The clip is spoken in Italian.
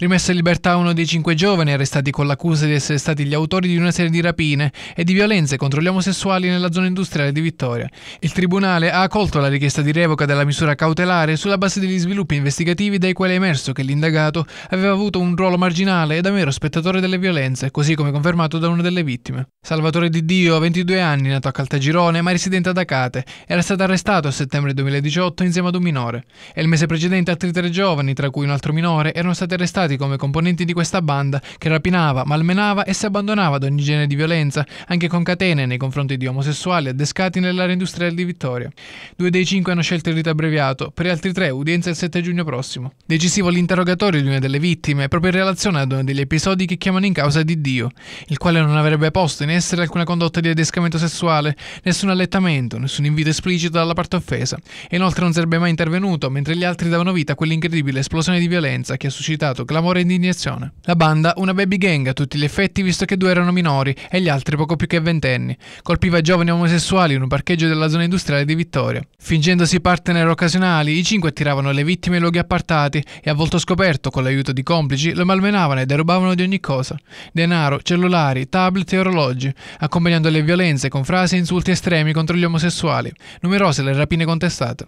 Rimessa in libertà uno dei cinque giovani arrestati con l'accusa di essere stati gli autori di una serie di rapine e di violenze contro gli omosessuali nella zona industriale di Vittoria. Il Tribunale ha accolto la richiesta di revoca della misura cautelare sulla base degli sviluppi investigativi dai quali è emerso che l'indagato aveva avuto un ruolo marginale e da mero spettatore delle violenze, così come confermato da una delle vittime. Salvatore Di Dio, 22 anni, nato a Caltagirone ma residente ad Acate, era stato arrestato a settembre 2018 insieme ad un minore e il mese precedente altri tre giovani, tra cui un altro minore, erano stati arrestati come componenti di questa banda che rapinava, malmenava e si abbandonava ad ogni genere di violenza, anche con catene nei confronti di omosessuali addescati nell'area industriale di Vittoria. Due dei cinque hanno scelto il rito abbreviato, per gli altri tre udienza il 7 giugno prossimo. Decisivo l'interrogatorio di una delle vittime proprio in relazione ad uno degli episodi che chiamano in causa Di Dio, il quale non avrebbe posto in in essere alcuna condotta di adescamento sessuale, nessun allettamento, nessun invito esplicito dalla parte offesa e inoltre non sarebbe mai intervenuto mentre gli altri davano vita a quell'incredibile esplosione di violenza che ha suscitato clamore e indignazione. La banda, una baby gang a tutti gli effetti visto che due erano minori e gli altri poco più che ventenni, colpiva giovani omosessuali in un parcheggio della zona industriale di Vittoria. Fingendosi partner occasionali, i cinque attiravano le vittime in luoghi appartati e a volto scoperto, con l'aiuto di complici, lo malmenavano e derubavano di ogni cosa. Denaro, cellulari, tablet e orologi ostaggi, accompagnando le violenze con frasi e insulti estremi contro gli omosessuali, numerose le rapine contestate.